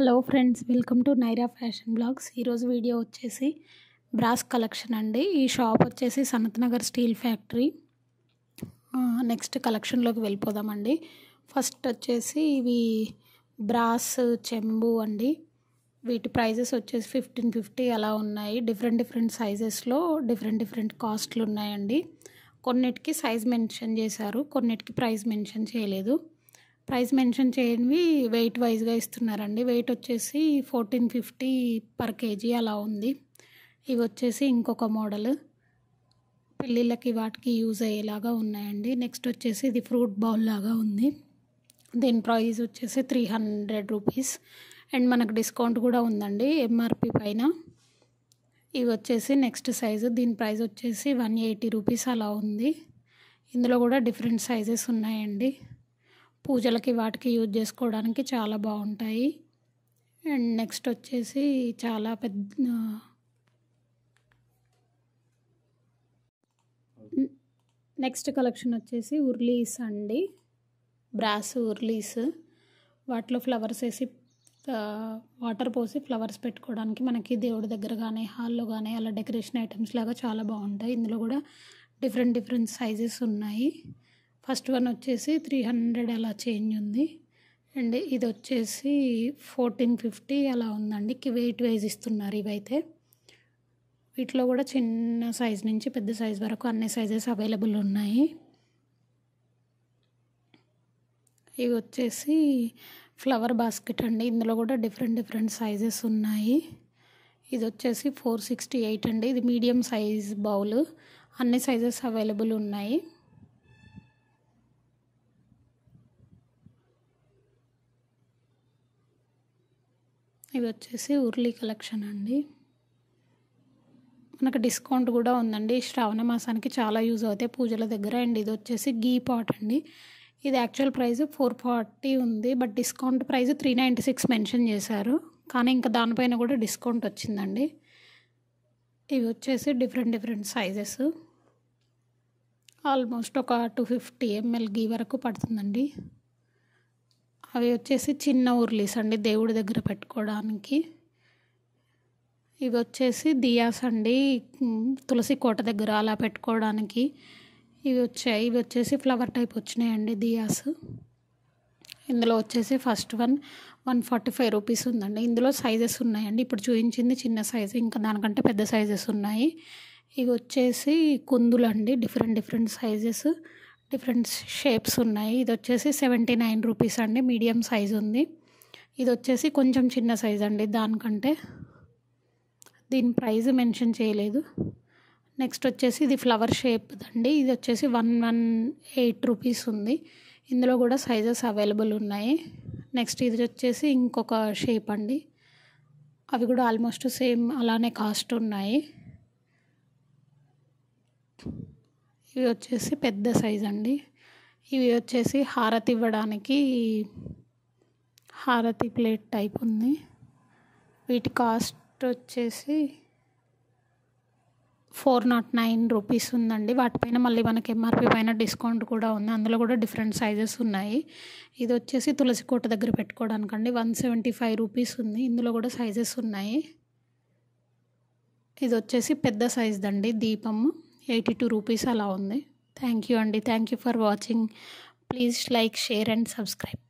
hello friends welcome to Naira fashion blogs ఈరోజు video వచ్చేసి bras collection అండి ఈ షాప్ వచ్చేసి సనత్నగర్ స్టీల్ ఫ్యాక్టరీ నెక్స్ట్ కలెక్షన్లోకి వెళ్ళిపోదామండి ఫస్ట్ వచ్చేసి ఇవి బ్రాస్ చెంబు అండి వీటి ప్రైజెస్ వచ్చేసి ఫిఫ్టీన్ ఫిఫ్టీ అలా ఉన్నాయి డిఫరెంట్ డిఫరెంట్ సైజెస్లో డిఫరెంట్ డిఫరెంట్ కాస్ట్లు ఉన్నాయండి కొన్నిటికి సైజ్ మెన్షన్ చేశారు కొన్నిటికి ప్రైస్ మెన్షన్ చేయలేదు ప్రైస్ మెన్షన్ చేయనివి వెయిట్ వైజ్గా ఇస్తున్నారండి వెయిట్ వచ్చేసి ఫోర్టీన్ ఫిఫ్టీ పర్ కేజీ అలా ఉంది ఇవి వచ్చేసి ఇంకొక మోడల్ పెళ్ళిళ్ళకి వాటికి యూజ్ అయ్యేలాగా ఉన్నాయండి నెక్స్ట్ వచ్చేసి ఇది ఫ్రూట్ బౌల్ లాగా ఉంది దీని ప్రైస్ వచ్చేసి త్రీ హండ్రెడ్ రూపీస్ అండ్ మనకు డిస్కౌంట్ కూడా ఉందండి ఎంఆర్పి పైన ఇవి వచ్చేసి నెక్స్ట్ సైజు దీని ప్రైస్ వచ్చేసి వన్ ఎయిటీ రూపీస్ అలా ఉంది ఇందులో కూడా డిఫరెంట్ సైజెస్ ఉన్నాయండి పూజలకి వాటికి యూజ్ చేసుకోవడానికి చాలా బాగుంటాయి అండ్ నెక్స్ట్ వచ్చేసి చాలా పెద్ద నెక్స్ట్ కలెక్షన్ వచ్చేసి ఉర్లీస్ అండి బ్రాస్ ఉర్లీస్ వాటిలో ఫ్లవర్స్ వేసి వాటర్ పోసి ఫ్లవర్స్ పెట్టుకోవడానికి మనకి దేవుడి దగ్గర కానీ హాల్లో కానీ అలా డెకరేషన్ ఐటమ్స్ లాగా చాలా బాగుంటాయి ఇందులో కూడా డిఫరెంట్ డిఫరెంట్ సైజెస్ ఉన్నాయి ఫస్ట్ వన్ వచ్చేసి త్రీ హండ్రెడ్ అలా చేంజ్ ఉంది అండ్ ఇది వచ్చేసి ఫోర్టీన్ ఫిఫ్టీ అలా ఉందండి వెయిట్ వైజ్ ఇస్తున్నారు ఇవైతే వీటిలో కూడా చిన్న సైజ్ నుంచి పెద్ద సైజ్ వరకు అన్ని సైజెస్ అవైలబుల్ ఉన్నాయి ఇవి వచ్చేసి ఫ్లవర్ బాస్కెట్ అండి ఇందులో కూడా డిఫరెంట్ డిఫరెంట్ సైజెస్ ఉన్నాయి ఇది వచ్చేసి ఫోర్ సిక్స్టీ ఎయిట్ అండి ఇది మీడియం సైజ్ బౌల్ అన్ని సైజెస్ అవైలబుల్ ఉన్నాయి ఇది వచ్చేసి ఉర్లీ కలెక్షన్ అండి మనకు డిస్కౌంట్ కూడా ఉందండి శ్రావణ మాసానికి చాలా యూజ్ అవుతాయి పూజల దగ్గర అండ్ ఇది వచ్చేసి గీ పాట్ అండి ఇది యాక్చువల్ ప్రైస్ ఫోర్ ఫార్టీ ఉంది but discount price three ninety six mention చేశారు కానీ ఇంకా దానిపైన కూడా డిస్కౌంట్ వచ్చిందండి ఇవి వచ్చేసి డిఫరెంట్ డిఫరెంట్ సైజెస్ ఆల్మోస్ట్ ఒక టూ ఫిఫ్టీ ఎంఎల్ గీ వరకు పడుతుందండి అవి వచ్చేసి చిన్న ఉర్లీస్ అండి దేవుడి దగ్గర పెట్టుకోవడానికి ఇవి వచ్చేసి దియాస్ అండి తులసి కోట దగ్గర అలా పెట్టుకోవడానికి ఇవి వచ్చాయి ఇవి వచ్చేసి ఫ్లవర్ టైప్ వచ్చినాయండి దియాస్ ఇందులో వచ్చేసి first one one forty five rupees ఉందండి ఇందులో సైజెస్ ఉన్నాయండి ఇప్పుడు చూపించింది చిన్న సైజు ఇంకా దానికంటే పెద్ద సైజెస్ ఉన్నాయి ఇవి వచ్చేసి కుందులు అండి different different sizes different shapes ఉన్నాయి ఇది వచ్చేసి సెవెంటీ నైన్ రూపీస్ అండి మీడియం సైజ్ ఉంది ఇది వచ్చేసి కొంచెం చిన్న సైజ్ అండి దానికంటే దీని ప్రైజ్ మెన్షన్ చేయలేదు నెక్స్ట్ వచ్చేసి ఇది ఫ్లవర్ షేప్ అండి ఇది వచ్చేసి వన్ వన్ ఎయిట్ రూపీస్ ఉంది ఇందులో కూడా సైజెస్ అవైలబుల్ ఉన్నాయి నెక్స్ట్ ఇది వచ్చేసి ఇంకొక షేప్ అండి అవి కూడా ఆల్మోస్ట్ సేమ్ అలానే కాస్ట్ ఉన్నాయి ఇవి వచ్చేసి పెద్ద సైజ్ అండి ఇవి వచ్చేసి హారతి ఇవ్వడానికి హారతి ప్లేట్ టైప్ ఉంది వీటి కాస్ట్ వచ్చేసి ఫోర్ నాట్ నైన్ రూపీస్ ఉందండి వాటిపైన మళ్ళీ మనకి ఎంఆర్పి పైన డిస్కౌంట్ కూడా ఉంది అందులో కూడా డిఫరెంట్ సైజెస్ ఉన్నాయి ఇది వచ్చేసి తులసి కోట దగ్గర పెట్టుకోవడానికి అండి వన్ సెవెంటీ ఫైవ్ రూపీస్ ఉంది ఇందులో కూడా సైజెస్ ఉన్నాయి ఇది వచ్చేసి పెద్ద అండి దీపము ఎయిటీ టూ రూపీస్ అలా ఉంది థ్యాంక్ యూ అండి thank you for watching please like share and subscribe